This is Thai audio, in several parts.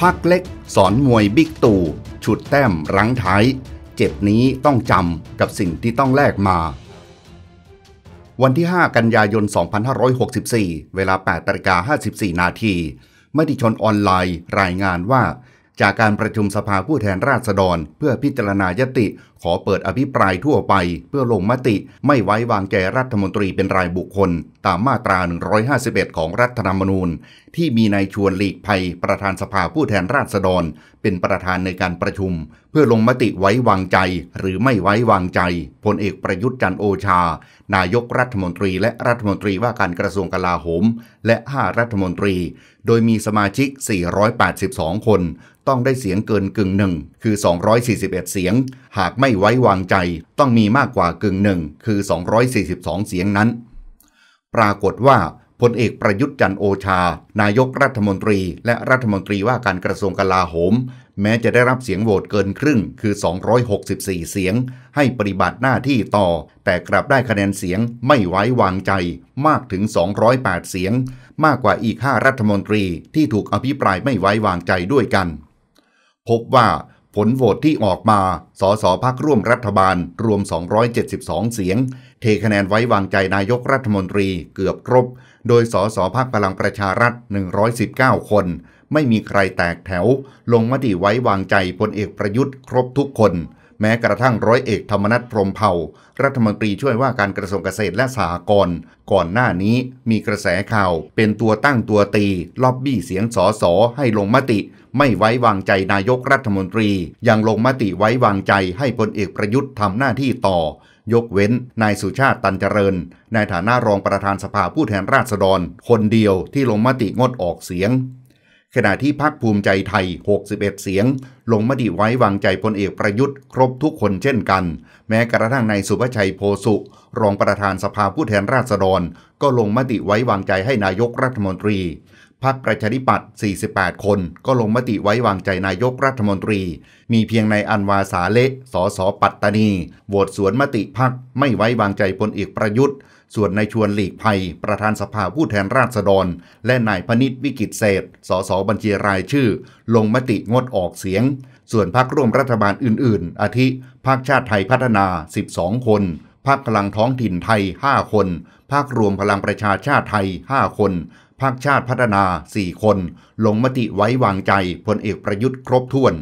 พักเล็ก สอนมวยบิ๊กตู่ฉุดแต้มรั้งท้าย เจ็บนี้ต้องจำกับสิ่งที่ต้องแลกมา วันที่ 5 กันยายน 2564 เวลา8ตาิกา54 นาทีมติชนออนไลน์รายงานว่า จากการประชุมสภาผู้แทนราษฎร เพื่อพิจารณายติ ขอเปิดอภิปรายทั่วไป เพื่อลงมติไม่ไว้วางใจรัฐมนตรีเป็นรายบุคคล ตามมาตรา 151 ของรัฐธรรมนูญที่มีนายชวนหลีกภัยประธานสภาผู้แทนราษฎร เป็นประธานในการประชุม เพื่อลงมติไว้วางใจหรือไม่ไว้วางใจพลเอกประยุทธ์จันโอชา นายกรัฐมนตรีและรัฐมนตรีว่าการกระทรวงกลาโหม และ 5 รัฐมนตรี โดยมีสมาชิก 482 คน ต้องได้เสียงเกินกึ่งหนึ่งคือ 241 เสียง หากไม่ไว้วางใจต้องมีมากกว่ากึ่งหนึ่งคือ 242 เสียงนั้น ปรากฏว่าพลเอกประยุทธ์จันโอชา นายกรัฐมนตรีและรัฐมนตรีว่าการกระทรวงกลาโหม แม้จะได้รับเสียงโหวตเกินครึ่ง คือ 264 เสียง ให้ปฏิบัติหน้าที่ต่อ แต่กลับได้คะแนนเสียงไม่ไว้วางใจมากถึง 208 เสียง มากกว่าอีก 5 รัฐมนตรีที่ถูกอภิปรายไม่ไว้วางใจด้วยกัน พบว่า ผลโหวตที่ออกมา สสพักร่วมรัฐบาลรวม 272 เสียง เทคะแนนไว้วางใจนายกรัฐมนตรีเกือบครบโดยสสพักพลังประชารัฐ 119 คน ไม่มีใครแตกแถว ลงมติไว้วางใจพลเอกประยุทธ์ครบทุกคน แม้กระทั่งร้อยเอกธรรมนัฐพรมเผ่า รัฐมนตรีช่วยว่าการกระทรวงเกษตรและสหกรณ์ก่อนหน้านี้มีกระแสข่าวเป็นตัวตั้งตัวตีล็อบบี้เสียงสอสอให้ลงมติ ไม่ไว้วางใจนายกรัฐมนตรี ยังลงมติไว้วางใจให้พลเอกประยุทธ์ทำหน้าที่ต่อยกเว้นนายสุชาติตันเจริญ ในฐานะรองประธานสภาผู้แทนราษฎร คนเดียวที่ลงมติงดออกเสียง ขณะที่พักภูมิใจไทย 61 เสียง ลงมติไว้วางใจพลเอกประยุทธ์ ครบทุกคนเช่นกัน แม้กระทั่งนายสุภชัยโพสุ รองประธานสภาผู้แทนราษฎร ก็ลงมติไว้วางใจให้นายกรัฐมนตรีพรรคประชาธิปัตย์ 48 คน ก็ลงมติไว้วางใจนายกรัฐมนตรี มีเพียงนายอันวาสาเละ สส ปัตตานี โหวตสวนมติพรรคไม่ไว้วางใจพลเอกประยุทธ์ ส่วนนายชวนหลีกภัย ประธานสภาผู้แทนราษฎร และนายพนิษวิกิตเศษ สส บัญชีรายชื่อ ลงมติงดออกเสียง ส่วนพรรคร่วมรัฐบาลอื่นๆอาทิพรรคชาติไทยพัฒนา 12 คนพรรคพลังท้องถิ่นไทย 5 คนพรรครวมพลังประชาชาติไทย 5 คนพักชาติพัฒนา4คน ลงมติไว้วางใจพลเอกประยุทธ์ครบถ้วน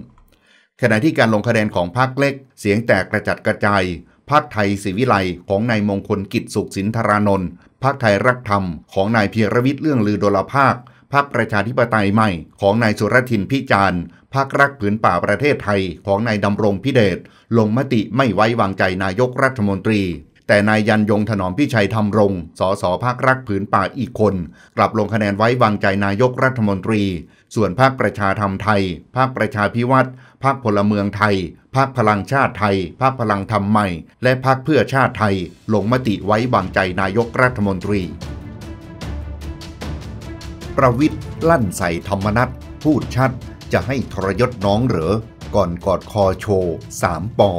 ขณะที่การลงคะแนนของพรรคเล็กเสียงแตกกระจัดกระจายพรรคไทยศิวิไลของนายมงคลกิจสุขสินธารานนท์พรรคไทยรักธรรมของนายเพียรวิทย์เรื่องลือดลภาคพรรคประชาธิปไตยใหม่ ของนายสุรทินพิจารณ์พรรครักผืนป่าประเทศไทยของนายดำรงพิเดชลงมติไม่ไว้วางใจนายกรัฐมนตรีแต่นายยันยงถนอมพิชัยทำรงสอสอภาครักผืนป่าอีกคน กลับลงคะแนนไว้วางใจนายกรัฐมนตรี ส่วนภาคประชาธรรมไทย ภาคประชาพิวัตรภาคพลเมืองไทย ภาคพลังชาติไทย ภาคพลังธรรมใหม่ และภาคเพื่อชาติไทย ลงมติไว้วางใจนายกรัฐมนตรี ประวิทย์ลั่นใส่ธรรมนัตพูดชัดจะให้ทรยศน้องเหรอก่อนกอดคอโชว์สามปอ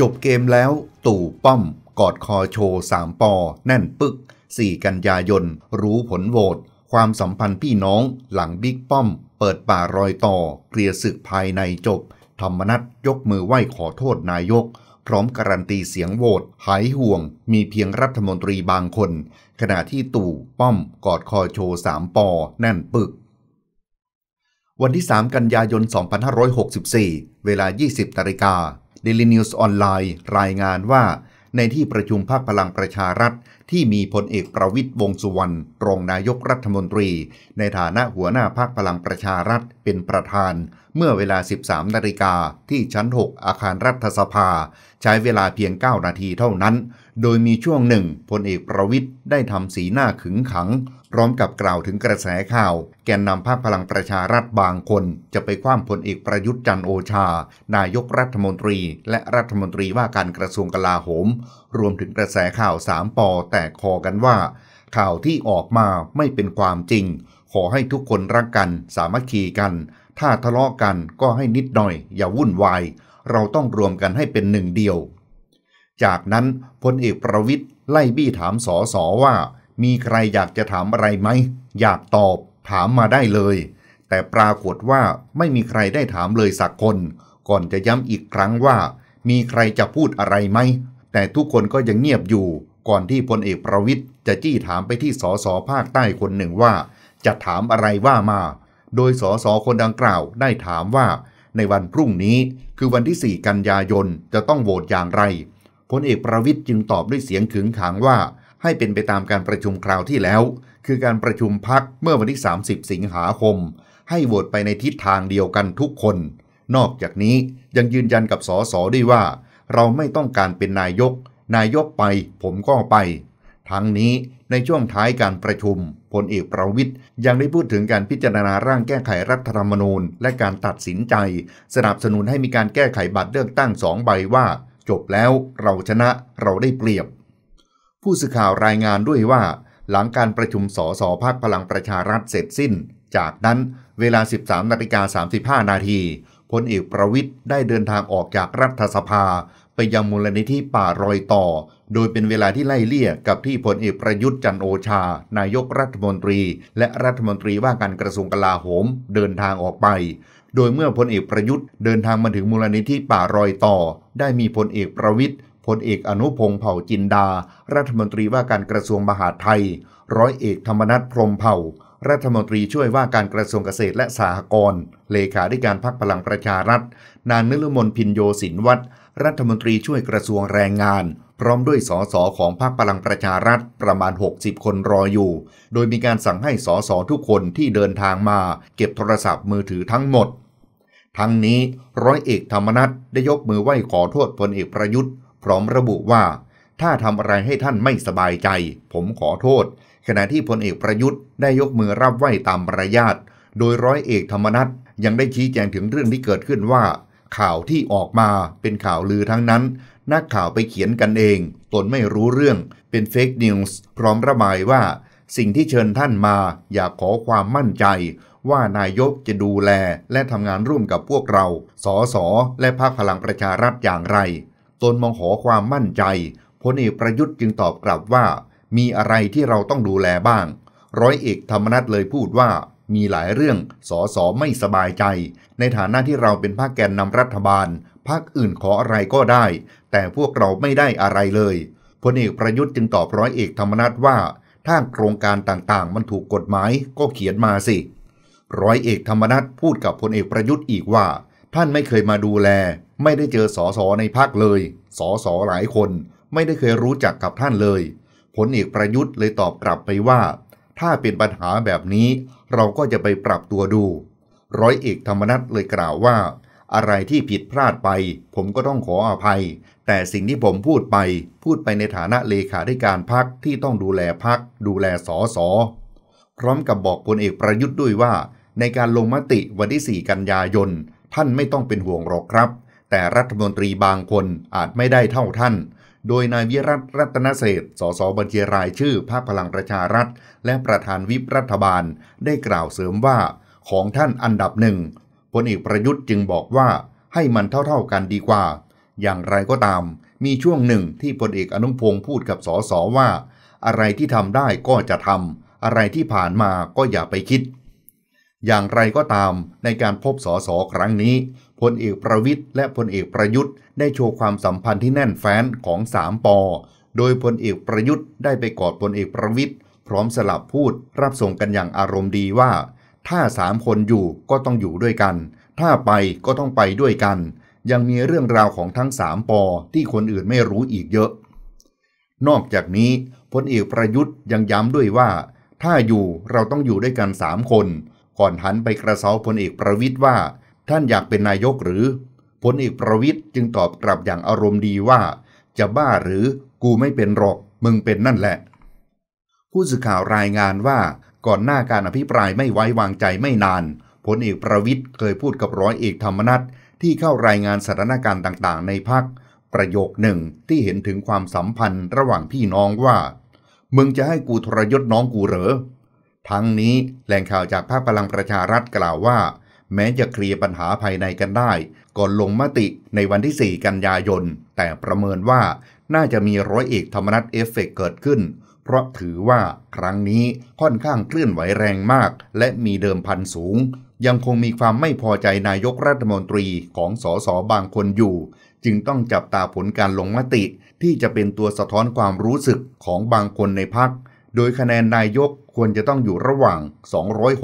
จบเกมแล้ว ตู่ป้อม กอดคอโชว์สามปอแน่นปึก 4 กันยายน รู้ผลโหวตความสัมพันธ์พี่น้อง หลังบิ๊กป้อม เปิดป่ารอยต่อ เคลียร์ศึกภายในจบธรรมนัตยกมือไหว้ขอโทษนายก พร้อมการันตีเสียงโหวตหายห่วง มีเพียงรัฐมนตรีบางคน ขณะที่ตู่ป้อม กอดคอโชว์สามปอแน่นปึก วันที่ 3 กันยายน 2564 เวลา 20นาฬิกาด a ลิ y News ออนไลน์ รายงานว่า ในที่ประชุมภาคพลังประชารัฐที่มีพลเอกประวิทย์วงสุวรรณรองนายกรัฐมนตรี ในฐานะหัวหน้าภาคพลังประชารัฐเป็นประธาน เมื่อเวลา 13 นาฬิกาที่ชั้น 6 อาคารรัฐสภา ใช้เวลาเพียง 9 นาทีเท่านั้น โดยมีช่วงหนึ่งพลเอกประวิทย์ได้ทำสีหน้าขึงขังพร้อมกับกล่าวถึงกระแสข่าว แกนนำพรรคพลังประชารัฐบางคน จะไปคว้าผพลเอกประยุทธ์จันโอชา นายกรัฐมนตรี และรัฐมนตรีว่าการกระทรวงกลาโหม รวมถึงกระแสข่าวสามปอแตกคอกันว่า ข่าวที่ออกมาไม่เป็นความจริง ขอให้ทุกคนรักกันสามัคคีกัน ถ้าทะเลาะกันก็ให้นิดหน่อย อย่าวุ่นวาย เราต้องรวมกันให้เป็นหนึ่งเดียว จากนั้นพลเอกประวิทย์ไล่บี้ถามสอสอว่ามีใครอยากจะถามอะไรไหมอยากตอบถามมาได้เลย แต่ปรากฏว่าไม่มีใครได้ถามเลยสักคน ก่อนจะย้ำอีกครั้งว่า มีใครจะพูดอะไรไหมแต่ทุกคนก็ยังเงียบอยู่ ก่อนที่พลเอกประวิทย์จะจี้ถามไปที่สสภาคใต้คนหนึ่งว่า จะถามอะไรว่ามา โดยสสคนดังกล่าวได้ถามว่า ในวันพรุ่งนี้คือวันที่4กันยายนจะต้องโหวตอย่างไรพลเอกประวิทย์จึงตอบด้วยเสียงขึงขังว่าให้เป็นไปตามการประชุมคราวที่แล้ว คือการประชุมพักเมื่อวันที่ 30 สิงหาคม ให้โหวตไปในทิศทางเดียวกันทุกคน นอกจากนี้ยังยืนยันกับสสด้วยว่า เราไม่ต้องการเป็นนายก นายกไป ผมก็ไป ทั้งนี้ในช่วงท้ายการประชุมพลเอกประวิทย์ยังได้พูดถึงการพิจารณาร่างแก้ไขรัฐธรรมนูญและการตัดสินใจ สนับสนุนให้มีการแก้ไขบัตรเลือกตั้งสองใบว่า จบแล้วเราชนะเราได้เปรียบผู้สื่อข่าวรายงานด้วยว่า หลังการประชุมสสพักพลังประชารัฐเสร็จสิ้น จากนั้นเวลา 13นาฬิกา35 นาทีพลเอกประวิทย์ได้เดินทางออกจากรัฐสภา ไปยังมูลนิธิป่ารอยต่อ โดยเป็นเวลาที่ไล่เลี่ยกับที่พลเอกประยุทธ์จันโอชา นายกรัฐมนตรี และรัฐมนตรีว่าการกระทรวงกลาโหมเดินทางออกไป โดยเมื่อพลเอกประยุทธ์เดินทางมาถึงมูลนิธิป่ารอยต่อ ได้มีพลเอกประวิทย์พลเอกอนุพงษ์เผ่าจินดา รัฐมนตรีว่าการกระทรวงมหาดไทย ร้อยเอกธรรมนัฐพรมเผ่า รัฐมนตรีช่วยว่าการกระทรวงเกษตรและสหกรณ์ เลขาธิการพรรคพลังประชารัฐ นางนิลมนพินโยสินวัตรรัฐมนตรีช่วยกระทรวงแรงงาน พร้อมด้วยสสของพรรคพลังประชารัฐประมาณ 60 คนรออยู่ โดยมีการสั่งให้สสทุกคนที่เดินทางมา เก็บโทรศัพท์มือถือทั้งหมด ทั้งนี้ร้อยเอกธรรมนัฐได้ยกมือไหว้ขอโทษพลเอกประยุทธ์พร้อมระบุว่า ถ้าทำอะไรให้ท่านไม่สบายใจ ผมขอโทษ ขณะที่พลเอกประยุทธ์ได้ยกมือรับไหว้ตามปรรยาต โดยร้อยเอกธรรมนัฐยังได้ชี้แจงถึงเรื่องที่เกิดขึ้นว่า ข่าวที่ออกมาเป็นข่าวลือทั้งนั้น นักข่าวไปเขียนกันเอง ตนไม่รู้เรื่องเป็นเฟกนิวส์พร้อมระบายว่า สิ่งที่เชิญท่านมา อยากขอความมั่นใจ ว่านายกจะดูแล และทำงานร่วมกับพวกเราสสและพรรคพลังประชารัฐอย่างไรตนมองขอความมั่นใจพลเอกประยุทธ์จึงตอบกลับว่า มีอะไรที่เราต้องดูแลบ้าง ร้อยเอกธรรมนัฐเลยพูดว่า มีหลายเรื่องสอสอไม่สบายใจ ในฐานะที่เราเป็นภาคแกนนำรัฐบาล ภาคอื่นขออะไรก็ได้ แต่พวกเราไม่ได้อะไรเลยพลเอกประยุทธ์จึงตอบร้อยเอกธรรมนัฐว่าถ้าโครงการต่างๆมันถูกกฎหมายก็เขียนมาสิร้อยเอกธรรมนัฐพูดกับพลเอกประยุทธ์อีกว่า ท่านไม่เคยมาดูแลไม่ได้เจอสอสอในพักเลย สอสอหลายคนไม่ได้เคยรู้จักกับท่านเลย ผลเอกประยุทธ์เลยตอบกลับไปว่า ถ้าเป็นปัญหาแบบนี้ เราก็จะไปปรับตัวดู ร้อยเอกธรรมนัฐเลยกล่าวว่า อะไรที่ผิดพลาดไป ผมก็ต้องขออภัย แต่สิ่งที่ผมพูดไป พูดไปในฐานะเลขาธิการพักที่ต้องดูแลพักดูแลสอสอ พร้อมกับบอกพลเอกประยุทธ์ด้วยว่า ในการลงมติวันที่4กันยายนท่านไม่ต้องเป็นห่วงหรอกครับแต่รัฐมนตรีบางคนอาจไม่ได้เท่าท่าน โดยนายวิรัตรัตนเศษสสบัญชีรายชื่อภาคพลังประชารัฐ และประธานวิปรัฐบาลได้กล่าวเสริมว่า ของท่านอันดับหนึ่งพลเอกประยุทธ์จึงบอกว่าให้มันเท่าๆกันดีกว่า อย่างไรก็ตามมีช่วงหนึ่งที่พลเอกอนุพงศ์พูดกับสสว่า อะไรที่ทำได้ก็จะทำอะไรที่ผ่านมาก็อย่าไปคิด อย่างไรก็ตามในการพบสสครั้งนี้พลเอกประวิทย์และพลเอกประยุทธ์ได้โชว์ความสัมพันธ์ที่แน่นแฟ้นของสามปอ โดยพลเอกประยุทธ์ได้ไปกอดพลเอกประวิทย์ พร้อมสลับพูดรับส่งกันอย่างอารมณ์ดีว่า ถ้าสามคนอยู่ก็ต้องอยู่ด้วยกัน ถ้าไปก็ต้องไปด้วยกัน ยังมีเรื่องราวของทั้งสามปอที่คนอื่นไม่รู้อีกเยอะ นอกจากนี้พลเอกประยุทธ์ยังย้ำด้วยว่า ถ้าอยู่เราต้องอยู่ด้วยกันสามคน ก่อนหันไปกระเซาพลเอกประวิทย์ว่าท่านอยากเป็นนายกหรือพลเอกประวิทย์จึงตอบกลับอย่างอารมณ์ดีว่า จะบ้าหรือกูไม่เป็นหรอกมึงเป็นนั่นแหละ ผู้สื่อข่าวรายงานว่าก่อนหน้าการอภิปรายไม่ไว้วางใจไม่นานพลเอกประวิทย์เคยพูดกับร้อยเอกธรรมนัฐที่เข้ารายงานสถานการณ์ต่าง ๆ ในพักประโยคหนึ่งที่เห็นถึงความสัมพันธ์ระหว่างพี่น้องว่า มึงจะให้กูทรยศน้องกูเหรอ ทั้งนี้แหล่งข่าวจากภาคพลังประชารัฐกล่าวว่าแม้จะเคลียร์ปัญหาภายในกันได้ ก่อนลงมติในวันที่ 4 กันยายน แต่ประเมินว่าน่าจะมีร้อยเอกธรรมนัฐเอฟเฟกเกิดขึ้น เพราะถือว่าครั้งนี้ค่อนข้างเคลื่อนไหวแรงมาก และมีเดิมพันสูง ยังคงมีความไม่พอใจนายกรัฐมนตรีของสสบางคนอยู่ จึงต้องจับตาผลการลงมติ ที่จะเป็นตัวสะท้อนความรู้สึกของบางคนในพักโดยคะแนนนายกควรจะต้องอยู่ระหว่าง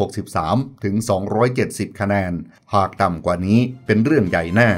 263 ถึง 270 คะแนน หากต่ำกว่านี้เป็นเรื่องใหญ่แน่